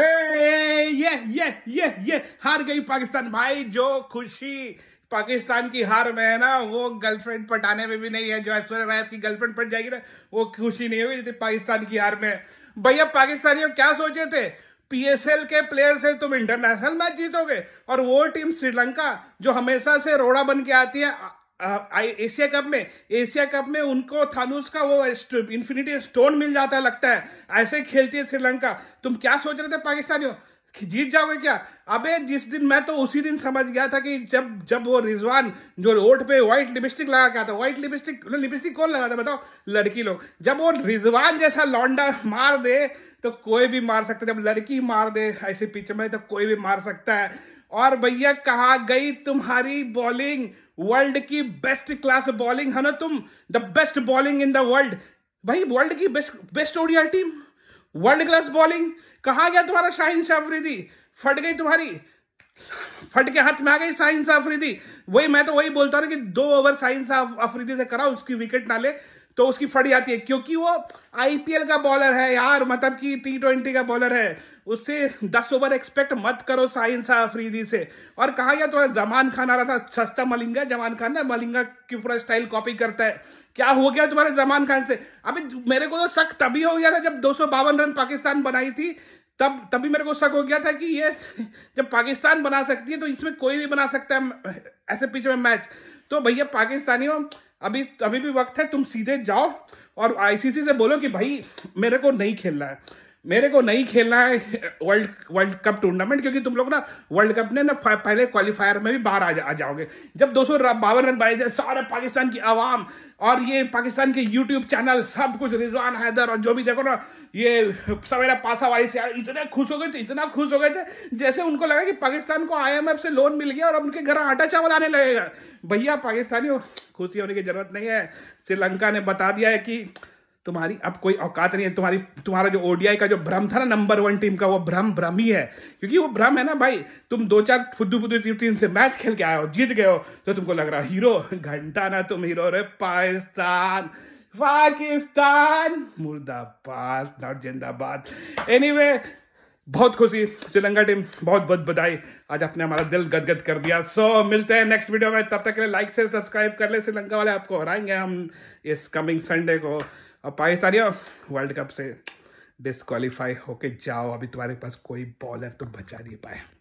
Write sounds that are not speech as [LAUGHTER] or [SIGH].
ये ये ये ये हार गई पाकिस्तान भाई जो खुशी पाकिस्तान की हार में है ना वो गर्लफ्रेंड पटाने में भी नहीं है जो ऐश्वर्या राय की गर्लफ्रेंड पट जाएगी ना वो खुशी नहीं होगी जितनी पाकिस्तान की हार में भैया पाकिस्तानियों क्या सोचे थे पीएसएल के प्लेयर से तुम इंटरनेशनल मैच जीतोगे और वो टीम श्रीलंका जो हमेशा से रोड़ा बन के आती है एशिया कप में एशिया कप में उनको थानुस का वो इन्फिनिटी स्टोन मिल जाता है लगता है ऐसे खेलती है श्रीलंका तुम क्या सोच रहे थे पाकिस्तानियों जीत जाओगे क्या अबे जिस दिन मैं तो उसी दिन समझ गया था कि जब जब वो रिजवान जो ओट पे व्हाइट लिपस्टिक लगा के आता व्हाइट लिपस्टिक लिपस्टिक कौन लगा था बताओ लड़की लोग जब वो रिजवान जैसा लौंडा मार दे तो कोई भी मार सकता है जब लड़की मार दे ऐसे पिच में तो कोई भी मार सकता है और भैया कहा गई तुम्हारी बॉलिंग वर्ल्ड की बेस्ट क्लास बॉलिंग है ना तुम the best bowling in the world भाई वर्ल्ड की best best Odia team world class bowling कहा गया तुम्हारा शाहिन शाह फट गई तुम्हारी फट के हाथ में आ गई साइंस शाह अफरीदी वही मैं तो वही बोलता हूं कि दो ओवर साइंस शाह अफरीदी से करा उसकी विकेट ना ले तो उसकी फड़ी आती है क्योंकि वो आईपीएल का बॉलर है यार मतलब कि टी ट्वेंटी का बॉलर है उससे दस ओवर एक्सपेक्ट मत करो साइन शाह अफरीदी से और कहा गया तो जमान खान आ रहा था सस्ता मलिंगा जमान खान ना मलिंगा की पूरा स्टाइल कॉपी करता है क्या हो गया तुम्हारे जमान खान से अभी मेरे को तो शक तभी हो गया था जब दो रन पाकिस्तान बनाई थी तब तभी मेरे को शक हो गया था कि ये [LAUGHS] जब पाकिस्तान बना सकती है तो इसमें कोई भी बना सकता है ऐसे पिच में मैच तो भैया पाकिस्तानियों अभी अभी भी वक्त है तुम सीधे जाओ और आईसीसी से बोलो कि भाई मेरे को नहीं खेलना है मेरे को नहीं खेलना है वर्ल्ड वर्ल्ड कप टूर्नामेंट क्योंकि तुम लोग ना वर्ल्ड कप ने ना पहले क्वालिफायर में भी बाहर आ, जा, आ जाओगे जब दो सौ बावन रन बनाए जाए सारे पाकिस्तान की आवाम और ये पाकिस्तान के यूट्यूब चैनल सब कुछ रिजवान हैदर और जो भी देखो ना ये सवेरा पासा वाली से इतने खुश हो गए थे इतना खुश हो गए थे जैसे उनको लगा कि पाकिस्तान को आई से लोन मिल गया और अब उनके घर आटा चावल आने लगेगा भैया पाकिस्तानी खुशी होने की जरूरत नहीं है श्रीलंका ने बता दिया है कि तुम्हारी अब कोई औकात नहीं है तुम्हारी तुम्हारा जो ओडीआई का जो भ्रम था ना नंबर वन टीम का वो भ्रम भ्रम ही है क्योंकि वो भ्रम है ना भाई तुम दो चार फुद्दू फुद्दू टीम से मैच खेल के आए हो जीत गए हो तो तुमको लग रहा हीरो घंटा ना तुम हीरो रे पाकिस्तान पाकिस्तान मुर्दाबाद नॉट जिंदाबाद एनीवे anyway, बहुत खुशी श्रीलंका टीम बहुत बहुत बधाई आज आपने हमारा दिल गदगद कर दिया सो so, मिलते हैं नेक्स्ट वीडियो में तब तक के लिए लाइक से सब्सक्राइब कर ले श्रीलंका वाले आपको हराएंगे हम इस कमिंग संडे को और पाकिस्तानियों वर्ल्ड कप से डिस्कालीफाई होके जाओ अभी तुम्हारे पास कोई बॉलर तो बचा नहीं पाए